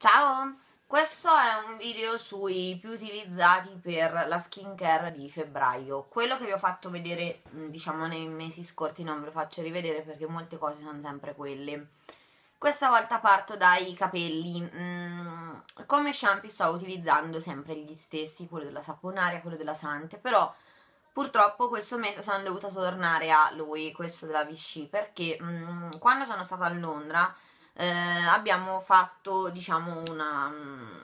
Ciao! Questo è un video sui più utilizzati per la skincare di febbraio. Quello che vi ho fatto vedere, mm, diciamo, nei mesi scorsi non ve lo faccio rivedere perché molte cose sono sempre quelle. Questa volta parto dai capelli. Mm, come shampoo sto utilizzando sempre gli stessi, quello della saponaria, quello della Sante, però purtroppo questo mese sono dovuta tornare a lui, questo della Vichy, perché mm, quando sono stata a Londra eh, abbiamo fatto diciamo una, mm,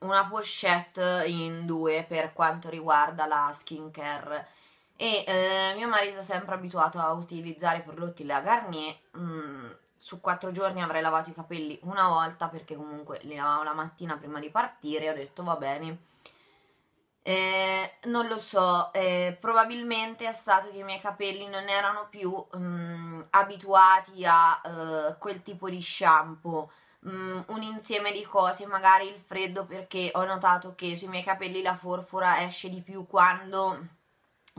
una pochette in due per quanto riguarda la skincare e eh, mio marito è sempre abituato a utilizzare prodotti La Garnier mm, su quattro giorni avrei lavato i capelli una volta perché comunque li lavavo la mattina prima di partire ho detto va bene eh, non lo so eh, probabilmente è stato che i miei capelli non erano più mm, abituati a uh, quel tipo di shampoo, mm, un insieme di cose, magari il freddo perché ho notato che sui miei capelli la forfora esce di più quando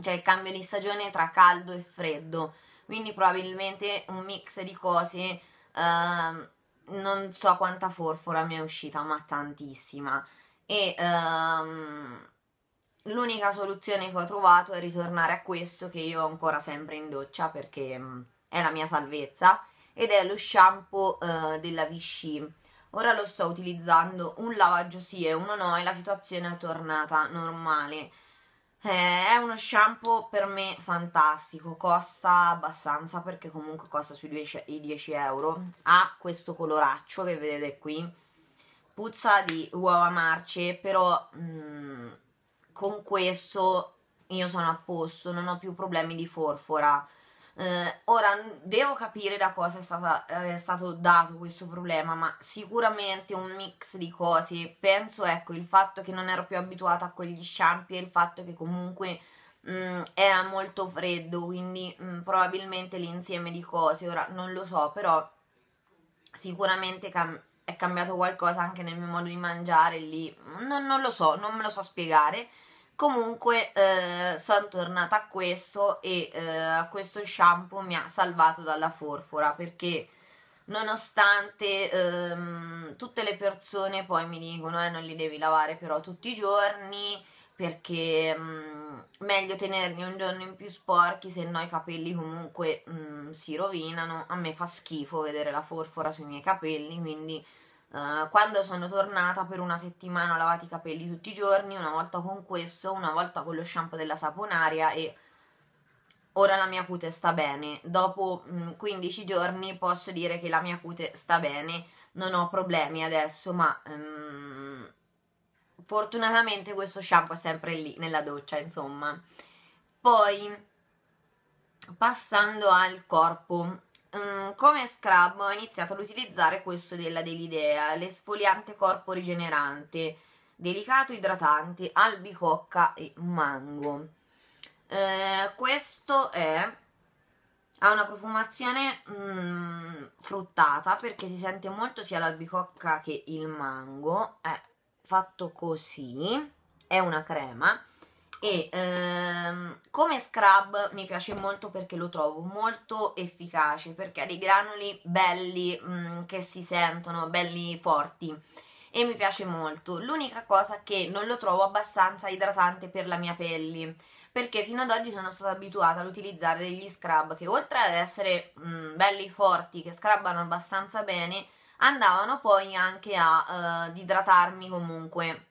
c'è il cambio di stagione tra caldo e freddo, quindi probabilmente un mix di cose, uh, non so quanta forfora mi è uscita, ma tantissima. E um, l'unica soluzione che ho trovato è ritornare a questo che io ho ancora sempre in doccia perché mm, è la mia salvezza ed è lo shampoo eh, della Vichy. Ora lo sto utilizzando un lavaggio sì e uno no e la situazione è tornata normale. Eh, è uno shampoo per me fantastico, costa abbastanza perché comunque costa sui 10, i 10 euro. Ha questo coloraccio che vedete qui, puzza di uova marce, però mh, mm, con questo io sono a posto, non ho più problemi di forfora. Eh, ora devo capire da cosa è, stata, eh, è, stato dato questo problema, ma sicuramente un mix di cose. Penso, ecco, il fatto che non ero più abituata a quegli shampoo e il fatto che comunque mh, mm, era molto freddo, quindi mh, mm, probabilmente l'insieme di cose. Ora non lo so, però sicuramente cam- è cambiato qualcosa anche nel mio modo di mangiare lì. Non, non lo so, non me lo so spiegare. Comunque eh, sono tornata a questo e eh, questo shampoo mi ha salvato dalla forfora perché nonostante ehm, tutte le persone poi mi dicono eh, non li devi lavare però tutti i giorni perché mh, mm, meglio tenerli un giorno in più sporchi se no i capelli comunque mh, mm, si rovinano a me fa schifo vedere la forfora sui miei capelli quindi Uh, quando sono tornata per una settimana ho lavato i capelli tutti i giorni, una volta con questo, una volta con lo shampoo della saponaria e ora la mia cute sta bene. Dopo mh, mm, 15 giorni posso dire che la mia cute sta bene, non ho problemi adesso, ma um, fortunatamente questo shampoo è sempre lì nella doccia, insomma. Poi passando al corpo, Mm, come scrub ho iniziato ad utilizzare questo della Delidea, l'esfoliante corpo rigenerante, delicato idratante, albicocca e mango. Eh, questo è ha una profumazione mm, fruttata perché si sente molto sia l'albicocca che il mango. È fatto così, è una crema e ehm, come scrub mi piace molto perché lo trovo molto efficace perché ha dei granuli belli mh, mm, che si sentono, belli forti e mi piace molto. L'unica cosa che non lo trovo abbastanza idratante per la mia pelle perché fino ad oggi sono stata abituata ad utilizzare degli scrub che oltre ad essere mh, mm, belli forti, che scrubbano abbastanza bene, andavano poi anche ad uh, eh, idratarmi comunque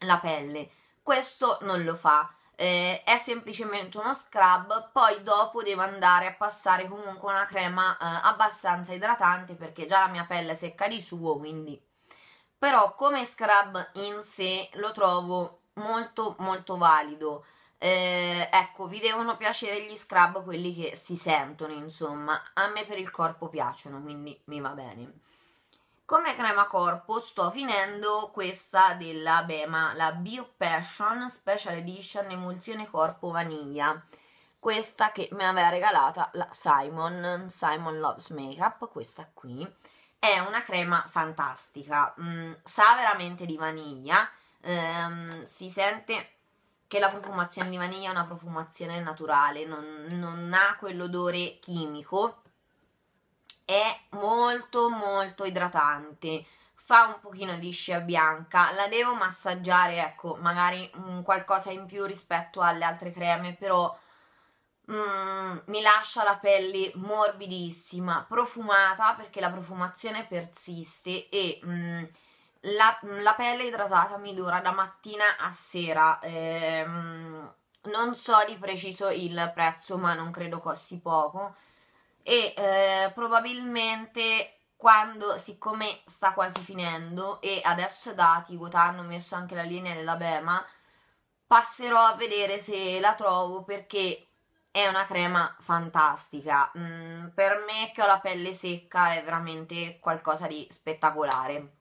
la pelle questo non lo fa. Eh, è semplicemente uno scrub, poi dopo devo andare a passare comunque una crema eh, abbastanza idratante perché già la mia pelle secca di suo, quindi però come scrub in sé lo trovo molto molto valido. Eh, ecco, vi devono piacere gli scrub quelli che si sentono, insomma, a me per il corpo piacciono, quindi mi va bene. Come crema corpo sto finendo questa della Bema, la Bio Passion Special Edition Emulsione Corpo Vaniglia. Questa che mi aveva regalata la Simon, Simon Loves Makeup, questa qui. È una crema fantastica, mm, sa veramente di vaniglia, ehm, si sente che la profumazione di vaniglia è una profumazione naturale, non, non ha quell'odore chimico è molto molto idratante fa un pochino di scia bianca, la devo massaggiare, ecco, magari mh, mm, qualcosa in più rispetto alle altre creme, però mh, mm, mi lascia la pelle morbidissima, profumata perché la profumazione persiste e mh, mm, la, la, pelle idratata mi dura da mattina a sera. Ehm, non so di preciso il prezzo, ma non credo costi poco e eh, probabilmente quando, siccome sta quasi finendo e adesso è da Tigota, hanno messo anche la linea della Bema, passerò a vedere se la trovo perché è una crema fantastica. Mm, per me che ho la pelle secca è veramente qualcosa di spettacolare.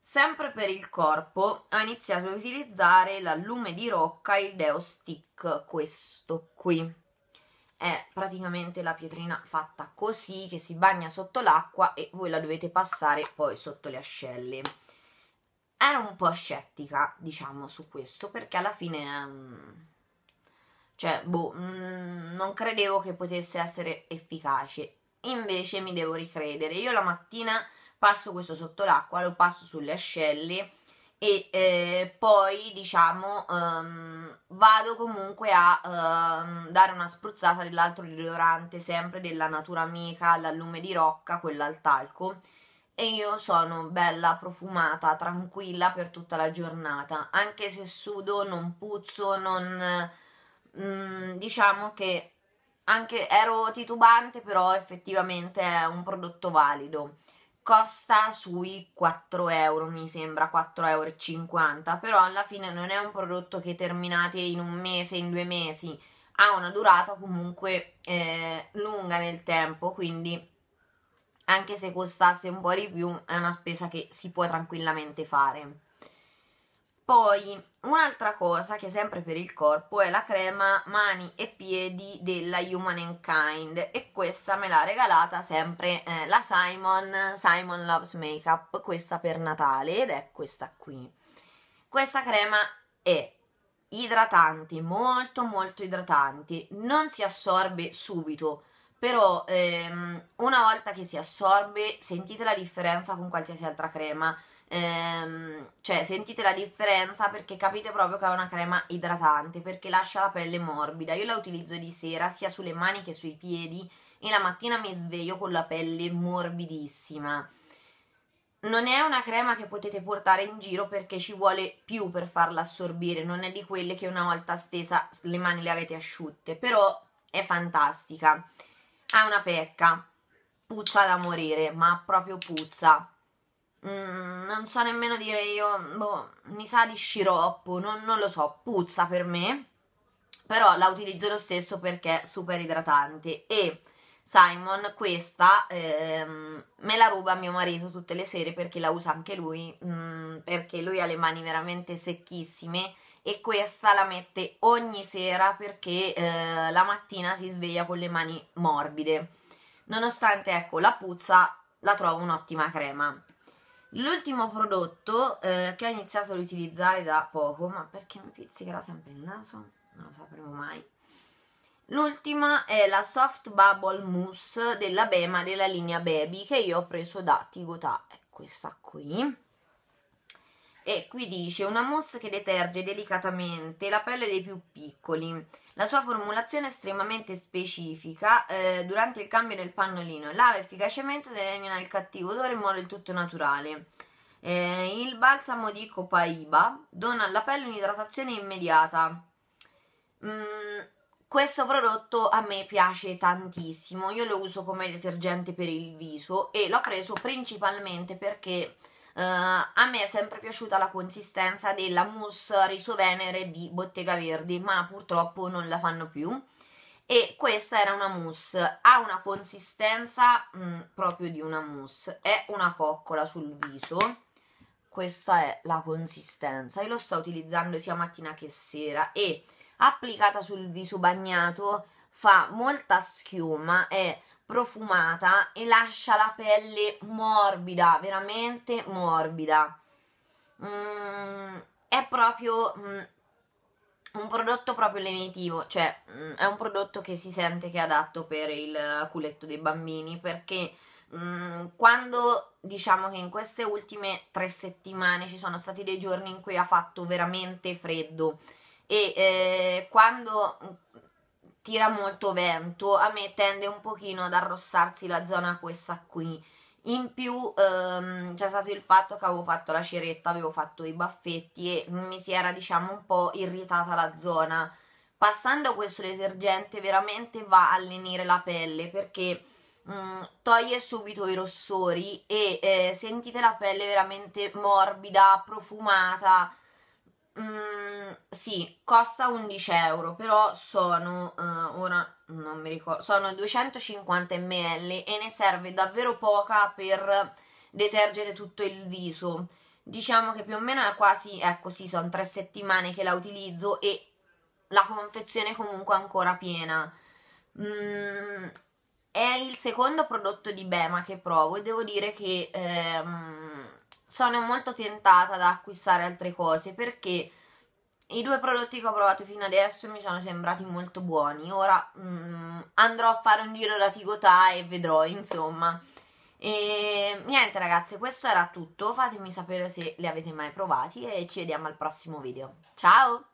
Sempre per il corpo ho iniziato a utilizzare l'allume di Rocca, il Deo Stick, questo qui è praticamente la pietrina fatta così che si bagna sotto l'acqua e voi la dovete passare poi sotto le ascelle. Ero un po' scettica, diciamo, su questo perché alla fine... Um, cioè, boh, mm, non credevo che potesse essere efficace. Invece mi devo ricredere. Io la mattina passo questo sotto l'acqua, lo passo sulle ascelle e eh, poi diciamo um, vado comunque a uh, dare una spruzzata dell'altro deodorante sempre della Natura Amica all'allume di rocca, quella al talco e io sono bella profumata, tranquilla per tutta la giornata, anche se sudo, non puzzo, non mm, diciamo che anche ero titubante, però effettivamente è un prodotto valido costa sui 4 euro, mi sembra 4,50 euro, però alla fine non è un prodotto che terminate in un mese, in due mesi, ha una durata comunque eh, lunga nel tempo, quindi anche se costasse un po' di più è una spesa che si può tranquillamente fare. Poi un'altra cosa che è sempre per il corpo è la crema mani e piedi della Human Kind e questa me l'ha regalata sempre eh, la Simon, Simon Loves Makeup, questa per Natale ed è questa qui. Questa crema è idratante, molto molto idratante, non si assorbe subito, però ehm, una volta che si assorbe sentite la differenza con qualsiasi altra crema ehm, cioè sentite la differenza perché capite proprio che è una crema idratante perché lascia la pelle morbida io la utilizzo di sera sia sulle mani che sui piedi e la mattina mi sveglio con la pelle morbidissima non è una crema che potete portare in giro perché ci vuole più per farla assorbire, non è di quelle che una volta stesa le mani le avete asciutte, però è fantastica è una pecca. Puzza da morire, ma proprio puzza. Mm, non so nemmeno dire io, boh, mi sa di sciroppo, non, non lo so, puzza per me. Però la utilizzo lo stesso perché è super idratante e... Simon, questa ehm, me la ruba mio marito tutte le sere perché la usa anche lui, mh, mm, perché lui ha le mani veramente secchissime e questa la mette ogni sera perché eh, la mattina si sveglia con le mani morbide. Nonostante ecco la puzza, la trovo un'ottima crema. L'ultimo prodotto eh, che ho iniziato ad utilizzare da poco, ma perché mi pizzicherà sempre il naso? Non lo sapremo mai. L'ultima è la Soft Bubble Mousse della Bema della linea Baby che io ho preso da Tigotà, è questa qui. E qui dice una mousse che deterge delicatamente la pelle dei più piccoli. La sua formulazione è estremamente specifica eh, durante il cambio del pannolino. Lava efficacemente ed elimina il cattivo odore in modo del tutto naturale. Eh, il balsamo di Copaiba dona alla pelle un'idratazione immediata. Mm, questo prodotto a me piace tantissimo. Io lo uso come detergente per il viso e l'ho preso principalmente perché Uh, a me è sempre piaciuta la consistenza della mousse riso venere di Bottega Verdi, ma purtroppo non la fanno più. E questa era una mousse, ha una consistenza mh, mm, proprio di una mousse, è una coccola sul viso. Questa è la consistenza, io lo sto utilizzando sia mattina che sera e applicata sul viso bagnato fa molta schiuma, è profumata e lascia la pelle morbida, veramente morbida. Mm, è proprio mm, un prodotto proprio lenitivo, cioè mm, è un prodotto che si sente che è adatto per il culetto dei bambini perché mm, quando diciamo che in queste ultime tre settimane ci sono stati dei giorni in cui ha fatto veramente freddo e eh, quando tira molto vento, a me tende un pochino ad arrossarsi la zona questa qui. In più ehm, c'è stato il fatto che avevo fatto la ceretta, avevo fatto i baffetti e mi si era diciamo un po' irritata la zona. Passando questo detergente veramente va a lenire la pelle perché mh, mm, toglie subito i rossori e eh, sentite la pelle veramente morbida, profumata, Mm, sì, costa 11 euro, però sono, uh, ora non mi ricordo, sono 250 ml e ne serve davvero poca per detergere tutto il viso. Diciamo che più o meno è quasi, ecco sì, sono tre settimane che la utilizzo e la confezione è comunque ancora piena. Mm, è il secondo prodotto di Bema che provo e devo dire che... Ehm, sono molto tentata ad acquistare altre cose perché i due prodotti che ho provato fino adesso mi sono sembrati molto buoni. Ora mm, andrò a fare un giro da Tigotà e vedrò, insomma. E niente ragazze questo era tutto. Fatemi sapere se li avete mai provati e ci vediamo al prossimo video. Ciao!